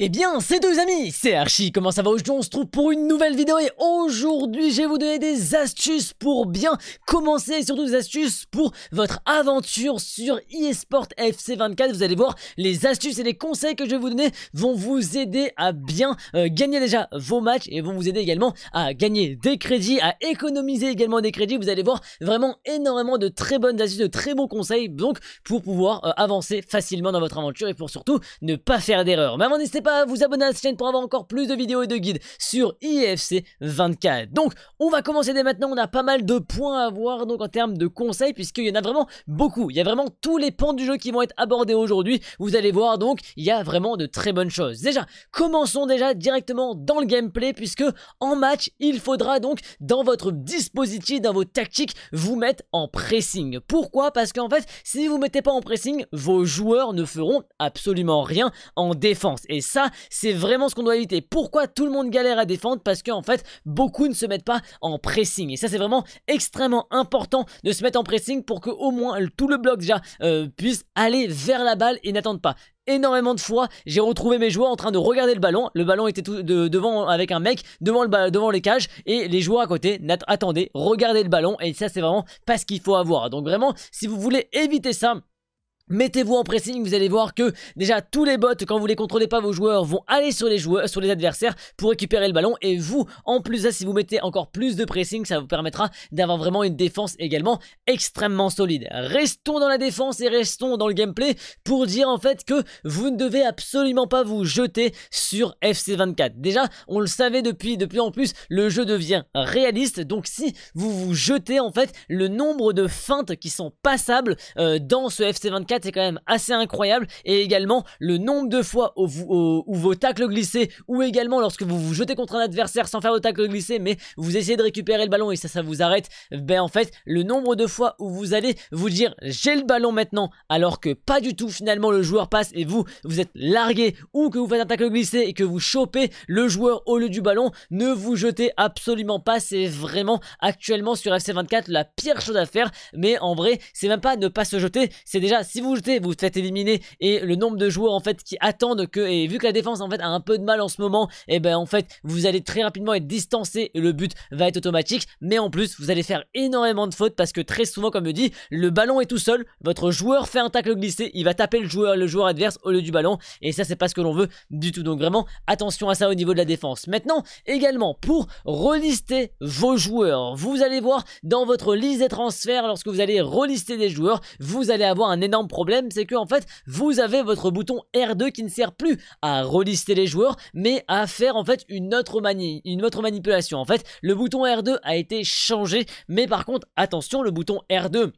Eh bien, c'est deux amis, c'est Archie, comment ça va aujourd'hui On se trouve pour une nouvelle vidéo et aujourd'hui, je vais vous donner des astuces pour bien commencer et surtout des astuces pour votre aventure sur eSport FC24. Vous allez voir, les astuces et les conseils que je vais vous donner vont vous aider à bien euh, gagner déjà vos matchs et vont vous aider également à gagner des crédits, à économiser également des crédits. Vous allez voir vraiment énormément de très bonnes astuces, de très bons conseils, donc pour pouvoir euh, avancer facilement dans votre aventure et pour surtout ne pas faire d'erreur. Mais avant, n'hésitez pas vous abonner à cette chaîne pour avoir encore plus de vidéos et de guides sur IFC 24. Donc, on va commencer dès maintenant. On a pas mal de points à voir donc en termes de conseils, puisqu'il y en a vraiment beaucoup. Il y a vraiment tous les pans du jeu qui vont être abordés aujourd'hui. Vous allez voir donc, il y a vraiment de très bonnes choses. Déjà, commençons déjà directement dans le gameplay, puisque en match, il faudra donc dans votre dispositif, dans vos tactiques, vous mettre en pressing. Pourquoi Parce qu'en fait, si vous mettez pas en pressing, vos joueurs ne feront absolument rien en défense. Et ça, c'est vraiment ce qu'on doit éviter. Pourquoi tout le monde galère à défendre Parce qu'en en fait, beaucoup ne se mettent pas en pressing. Et ça, c'est vraiment extrêmement important de se mettre en pressing pour que au moins tout le bloc déjà euh, puisse aller vers la balle et n'attendre pas énormément de fois, j'ai retrouvé mes joueurs en train de regarder le ballon. Le ballon était tout devant avec un mec devant, le, devant les cages et les joueurs à côté attendaient, regardaient le ballon et ça c'est vraiment pas ce qu'il faut avoir. Donc vraiment, si vous voulez éviter ça, Mettez-vous en pressing, vous allez voir que déjà tous les bots, quand vous les contrôlez pas, vos joueurs vont aller sur les joueurs, sur les adversaires pour récupérer le ballon. Et vous, en plus si vous mettez encore plus de pressing, ça vous permettra d'avoir vraiment une défense également extrêmement solide. Restons dans la défense et restons dans le gameplay pour dire en fait que vous ne devez absolument pas vous jeter sur FC24. Déjà, on le savait depuis, depuis en plus, le jeu devient réaliste. Donc si vous vous jetez en fait, le nombre de feintes qui sont passables euh, dans ce FC24 c'est quand même assez incroyable et également le nombre de fois où, vous, vos tacles ou également lorsque vous vous jetez contre un adversaire sans faire vos tacles glissés mais vous essayez de récupérer le ballon et ça ça vous arrête ben en fait le nombre de fois où vous allez vous dire j'ai le ballon maintenant alors que pas du tout finalement le joueur passe et vous vous êtes largué ou que vous faites un tacle glissé et que vous chopez le joueur au lieu du ballon ne vous jetez absolument pas c'est vraiment actuellement sur FC24 la pire chose à faire mais en vrai c'est même pas ne pas se jeter c'est déjà si vous vous vous faites éliminer et le nombre de joueurs en fait qui attendent que et vu que la défense en fait a un peu de mal en ce moment, et eh ben en fait vous allez très rapidement être distancé et le but va être automatique. Mais en plus vous allez faire énormément de fautes parce que très souvent comme je dis, le ballon est tout seul, votre joueur fait un tacle glissé, il va taper le joueur, le joueur adverse au lieu du ballon et ça c'est pas ce que l'on veut du tout. Donc vraiment attention à ça au niveau de la défense. Maintenant également pour relister vos joueurs, vous allez voir dans votre liste des transferts lorsque vous allez relister des joueurs, vous allez avoir un énorme problème problème, c'est que en fait, vous avez votre bouton R2 qui ne sert plus à relister les joueurs, mais à faire en fait une autre, une autre manipulation. En fait, le bouton R2 a été changé, mais par contre, attention, le bouton R2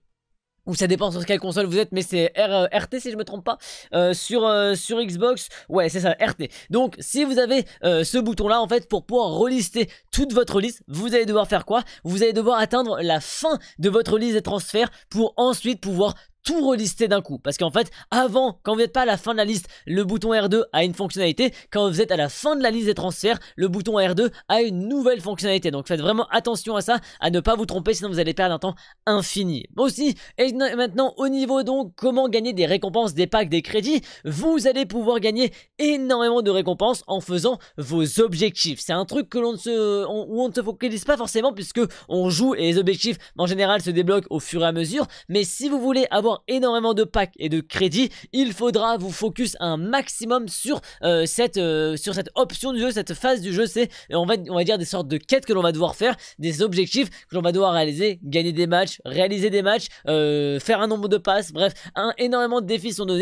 ou ça dépend sur quelle console vous êtes, mais c'est RT euh, si je me trompe pas, euh, sur, euh, sur Xbox, ouais c'est ça, RT. Donc si vous avez ce bouton là en fait pour pouvoir relister toute votre liste, vous allez devoir faire quoi Vous allez devoir atteindre la fin de votre liste de transferts pour ensuite pouvoir tout relister d'un coup. Parce qu'en fait, avant, quand vous n'êtes pas à la fin de la liste, le bouton R2 a une fonctionnalité. Quand vous êtes à la fin de la liste des transferts, le bouton R2 a une nouvelle fonctionnalité. Donc faites vraiment attention à ça, à ne pas vous tromper, sinon vous allez perdre un temps infini. Aussi, et maintenant au niveau donc comment gagner des récompenses, des packs, des crédits, vous allez pouvoir gagner énormément de récompenses en faisant vos objectifs. C'est un truc que l'on se, où on ne se focalise pas forcément puisque on joue et les objectifs en général se débloquent au fur et à mesure. Mais si vous voulez avoir énormément de packs et de crédits, il faudra vous focus un maximum sur, euh, cette, euh, sur cette option du jeu, cette phase du jeu. C'est, on va, on va dire, des sortes de quêtes que l'on va devoir faire, des objectifs que l'on va devoir réaliser, gagner des matchs, réaliser des matchs, euh, faire un nombre de passes, bref, un, énormément de défis sont donnés.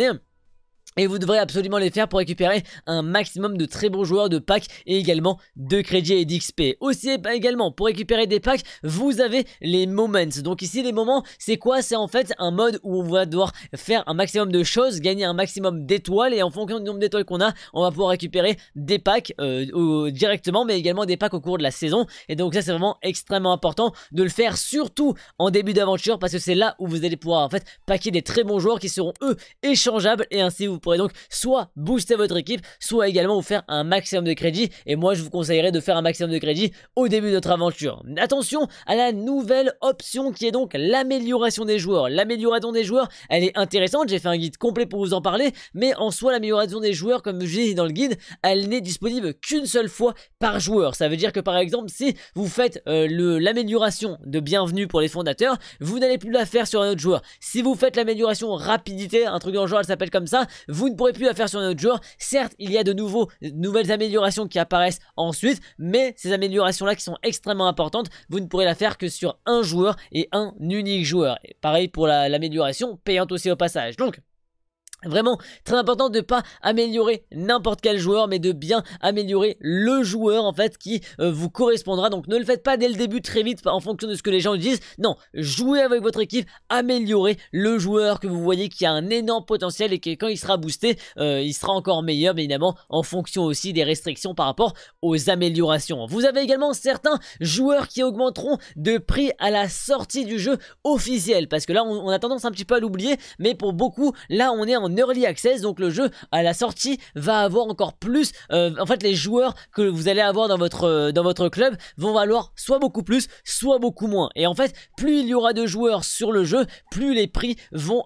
Et vous devrez absolument les faire pour récupérer un maximum de très bons joueurs de packs et également de crédits et d'XP. Aussi eh ben, également pour récupérer des packs, vous avez les moments. Donc ici les moments, c'est quoi C'est en fait un mode où on va devoir faire un maximum de choses, gagner un maximum d'étoiles et en fonction du nombre d'étoiles qu'on a, on va pouvoir récupérer des packs euh, directement mais également des packs au cours de la saison. Et donc ça c'est vraiment extrêmement important de le faire surtout en début d'aventure parce que c'est là où vous allez pouvoir en fait paquer des très bons joueurs qui seront eux échangeables et ainsi vous pourrez donc soit booster votre équipe, soit également vous faire un maximum de crédit. Et moi, je vous conseillerais de faire un maximum de crédit au début de notre aventure. Attention à la nouvelle option qui est donc l'amélioration des joueurs. L'amélioration des joueurs, elle est intéressante. J'ai fait un guide complet pour vous en parler. Mais en soi, l'amélioration des joueurs, comme j'ai dit dans le guide, elle n'est disponible qu'une seule fois par joueur. Ça veut dire que par exemple, si vous faites euh, l'amélioration de bienvenue pour les fondateurs, vous n'allez plus la faire sur un autre joueur. Si vous faites l'amélioration rapidité, un truc en le genre, elle s'appelle comme ça, vous ne pourrez plus la faire sur un autre joueur. Certes, il y a de nouveaux, nouvelles améliorations qui apparaissent ensuite, mais ces améliorations-là qui sont extrêmement importantes, vous ne pourrez la faire que sur un joueur et un unique joueur. Et pareil pour l'amélioration payante aussi au passage. Donc, Vraiment très important de pas améliorer n'importe quel joueur mais de bien améliorer le joueur en fait qui euh, vous correspondra donc ne le faites pas dès le début très vite en fonction de ce que les gens disent non jouez avec votre équipe améliorez le joueur que vous voyez qui a un énorme potentiel et que quand il sera boosté euh, il sera encore meilleur mais évidemment en fonction aussi des restrictions par rapport aux améliorations vous avez également certains joueurs qui augmenteront de prix à la sortie du jeu officiel parce que là on, on a tendance un petit peu à l'oublier mais pour beaucoup là on est en early access, donc le jeu à la sortie va avoir encore plus. Euh, en fait, les joueurs que vous allez avoir dans votre euh, dans votre club vont valoir soit beaucoup plus, soit beaucoup moins. Et en fait, plus il y aura de joueurs sur le jeu, plus les prix euh, vont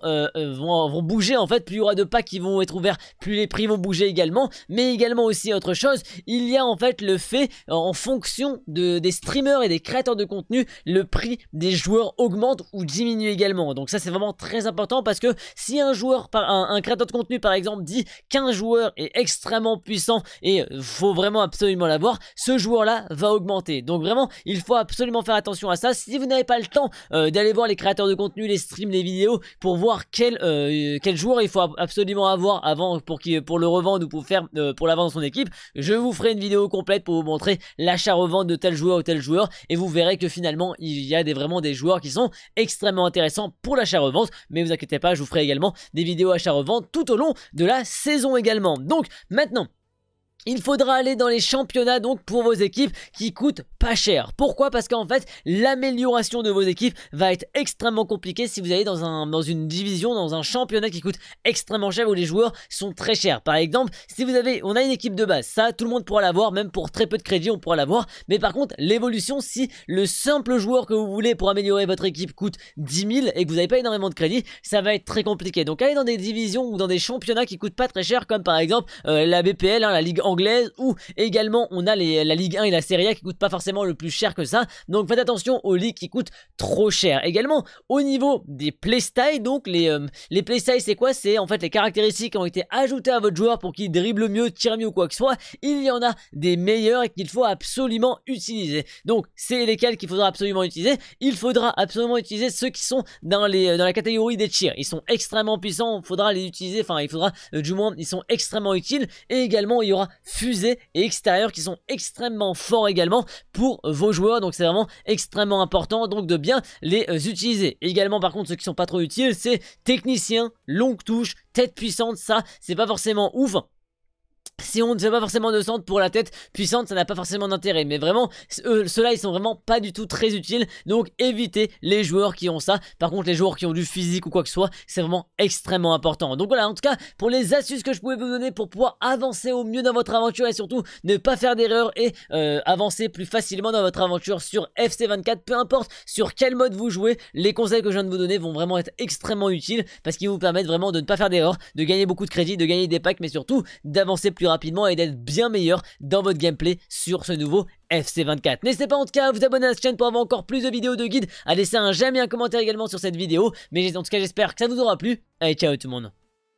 vont, bouger. En fait, plus il y aura de packs qui vont être ouverts, plus les prix vont bouger également. Mais également aussi autre chose, il y a en fait le fait en fonction de des streamers et des créateurs de contenu, le prix des joueurs augmente ou diminue également. Donc ça, c'est vraiment très important parce que si un joueur par un, un créateur de contenu par exemple dit qu'un joueur est extrêmement puissant et faut vraiment absolument l'avoir, ce joueur là va augmenter. Donc vraiment, il faut absolument faire attention à ça. Si vous n'avez pas le temps euh, d'aller voir les créateurs de contenu, les streams, les vidéos pour voir quel, euh, quel joueur il faut absolument avoir avant pour, pour le revendre ou pour faire euh, pour dans son équipe, je vous ferai une vidéo complète pour vous montrer l'achat-revente de tel joueur ou tel joueur et vous verrez que finalement il y a des, vraiment des joueurs qui sont extrêmement intéressants pour l'achat-revente. Mais vous inquiétez pas, je vous ferai également des vidéos achat-revente vent tout au long de la saison également. Donc maintenant, il faudra aller dans les championnats donc pour vos équipes qui coûtent pas cher. Pourquoi Parce qu'en fait, l'amélioration de vos équipes va être extrêmement compliquée si vous allez dans, un, dans une division, dans un championnat qui coûte extrêmement cher où les joueurs sont très chers. Par exemple, si vous avez, on a une équipe de base, ça tout le monde pourra l'avoir, même pour très peu de crédit on pourra l'avoir. Mais par contre, l'évolution, si le simple joueur que vous voulez pour améliorer votre équipe coûte 10 000 et que vous n'avez pas énormément de crédit, ça va être très compliqué. Donc allez dans des divisions ou dans des championnats qui coûtent pas très cher, comme par exemple euh, la BPL, hein, la Ligue anglaise également on a la Ligue 1 et la Serie A qui coûtent pas forcément le plus cher que ça. Donc faites attention aux ligues qui coûtent trop cher. Également au niveau des playstyle, donc les, euh, les playstyles c'est quoi C'est en fait les caractéristiques qui ont été ajoutées à votre joueur pour qu'il dribble mieux, tire mieux ou quoi que ce soit. Il y en a des meilleurs et qu'il faut absolument utiliser. Donc c'est lesquels qu'il faudra absolument utiliser. Il faudra absolument utiliser ceux qui sont dans, les, euh, dans la catégorie des tirs. Ils sont extrêmement puissants, il faudra les utiliser, enfin il faudra euh, du moins ils sont extrêmement utiles. Et également il y aura fusées et extérieures qui sont extrêmement forts également pour vos joueurs. Donc c'est vraiment extrêmement important donc de bien les euh, utiliser. Également par contre ceux qui sont pas trop utiles c'est technicien, longue touche, tête puissante, ça c'est pas forcément ouf si on ne fait pas forcément de centre pour la tête puissante, ça n'a pas forcément d'intérêt. Mais vraiment, euh, ceux-là, ils sont vraiment pas du tout très utiles. Donc évitez les joueurs qui ont ça. Par contre, les joueurs qui ont du physique ou quoi que ce soit, c'est vraiment extrêmement important. Donc voilà, en tout cas, pour les astuces que je pouvais vous donner pour pouvoir avancer au mieux dans votre aventure et surtout ne pas faire d'erreur et euh, avancer plus facilement dans votre aventure sur FC24, peu importe sur quel mode vous jouez, les conseils que je viens de vous donner vont vraiment être extrêmement utiles parce qu'ils vous permettent vraiment de ne pas faire d'erreur, de gagner beaucoup de crédit, de gagner des packs, mais surtout d'avancer plus rapidement et d'être bien meilleur dans votre gameplay sur ce nouveau FC24. N'hésitez pas en tout cas à vous abonner à cette chaîne pour avoir encore plus de vidéos de guides, à laisser un j'aime et un commentaire également sur cette vidéo. Mais en tout cas j'espère que ça vous aura plu. Allez ciao tout le monde